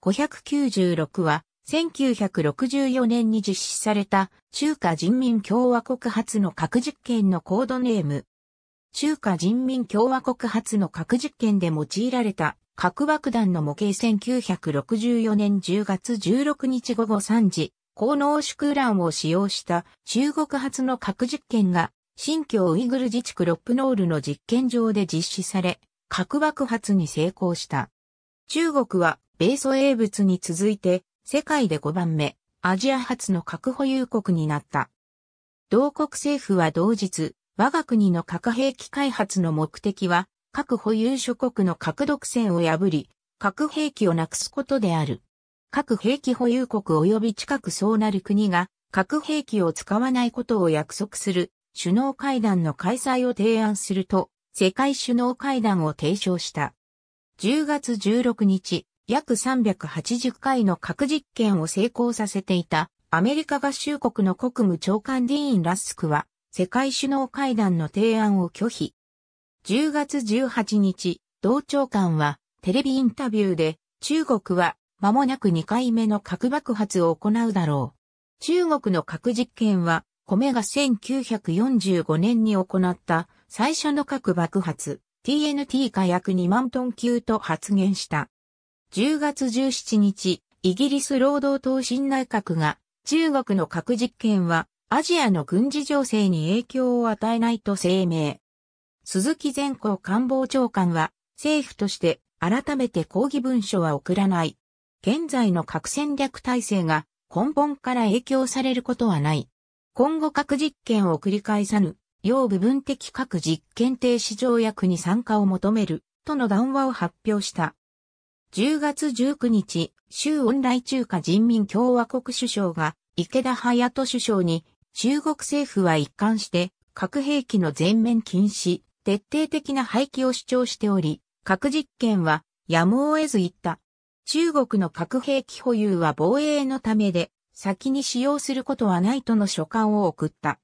596は、1964年に実施された中華人民共和国発の核実験のコードネーム。中華人民共和国発の核実験で用いられた核爆弾の模型1964年10月16日午後3時、高濃縮ウランを使用した中国発の核実験が新疆ウイグル自治区ロップノールの実験場で実施され、核爆発に成功した。中国は米ソ英物に続いて、世界で5番目、アジア初の核保有国になった。同国政府は同日、我が国の核兵器開発の目的は、核保有諸国の核独占を破り、核兵器をなくすことである。核兵器保有国及び近くそうなる国が核兵器を使わないことを約束する首脳会談の開催を提案すると世界首脳会談を提唱した。10月16日、約380回の核実験を成功させていたアメリカ合衆国の国務長官ディーン・ラスクは世界首脳会談の提案を拒否。10月18日、同長官はテレビインタビューで中国は間もなく2回目の核爆発を行うだろう。中国の核実験は米が1945年に行った最初の核爆発 TNT 火薬2万トン級と発言した。10月17日、イギリス労働党新内閣が、中国の核実験は、アジアの軍事情勢に影響を与えないと声明。鈴木善光官房長官は、政府として改めて抗議文書は送らない。現在の核戦略体制が根本から影響されることはない。今後核実験を繰り返さぬ、要部分的核実験停止条約に参加を求める、との談話を発表した。10月19日、州恩来中華人民共和国首相が池田隼人首相に中国政府は一貫して核兵器の全面禁止、徹底的な廃棄を主張しており、核実験はやむを得ず言った。中国の核兵器保有は防衛のためで、先に使用することはないとの書簡を送った。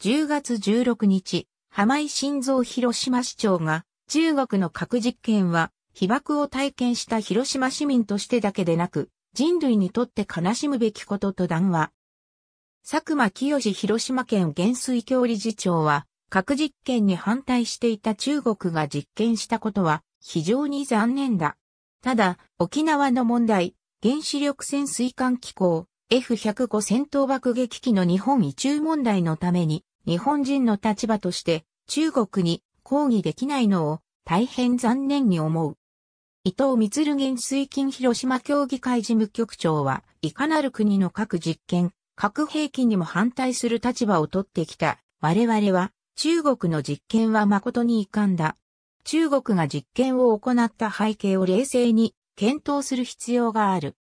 10月16日、浜井晋三広島市長が中国の核実験は被爆を体験した広島市民としてだけでなく、人類にとって悲しむべきことと談話。佐久間清広島県原水協理事長は、核実験に反対していた中国が実験したことは非常に残念だ。ただ、沖縄の問題、原子力潜水艦機構、F105 戦闘爆撃機の日本移中問題のために、日本人の立場として中国に抗議できないのを大変残念に思う。伊藤光元水金広島協議会事務局長は、いかなる国の核実験、核兵器にも反対する立場を取ってきた。我々は、中国の実験は誠に遺憾だ。中国が実験を行った背景を冷静に検討する必要がある。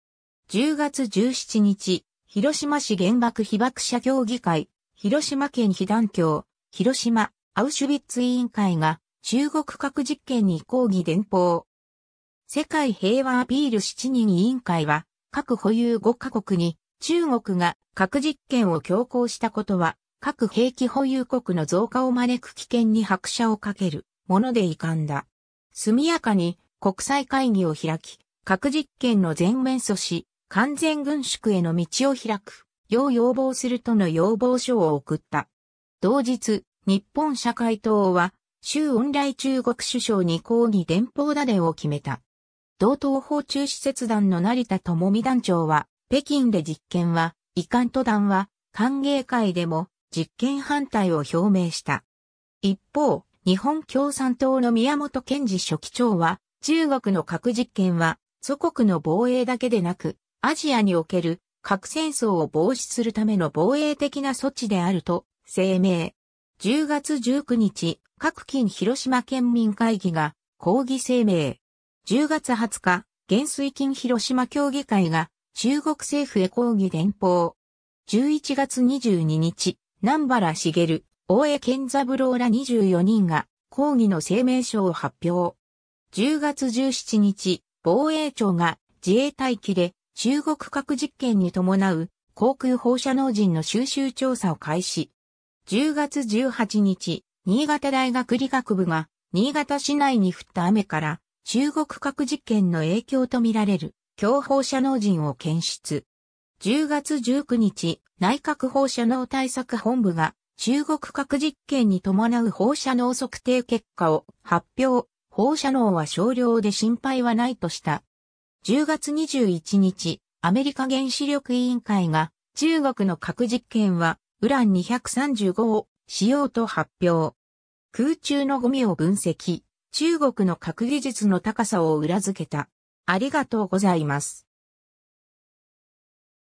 10月17日、広島市原爆被爆者協議会、広島県被団協、広島、アウシュビッツ委員会が、中国核実験に抗議電報。世界平和アピール7人委員会は、核保有5カ国に中国が核実験を強行したことは、核兵器保有国の増加を招く危険に拍車をかけるもので遺憾だ。速やかに国際会議を開き、核実験の全面阻止、完全軍縮への道を開く、要要望するとの要望書を送った。同日、日本社会党は、周恩来中国首相に抗議電報打電を決めた。同東方中施設団の成田智美団長は、北京で実験は、遺憾と団は、歓迎会でも、実験反対を表明した。一方、日本共産党の宮本賢治書記長は、中国の核実験は、祖国の防衛だけでなく、アジアにおける核戦争を防止するための防衛的な措置であると声明。10月19日、各近広島県民会議が抗議声明。10月20日、減水金広島協議会が中国政府へ抗議電報。11月22日、南原茂、大江健三郎ら24人が抗議の声明書を発表。10月17日、防衛庁が自衛隊機で中国核実験に伴う航空放射能人の収集調査を開始。10月18日、新潟大学理学部が新潟市内に降った雨から中国核実験の影響とみられる強放射能人を検出。10月19日、内閣放射能対策本部が中国核実験に伴う放射能測定結果を発表。放射能は少量で心配はないとした。10月21日、アメリカ原子力委員会が中国の核実験はウラン235を使用と発表。空中のゴミを分析。中国の核技術の高さを裏付けた。ありがとうございます。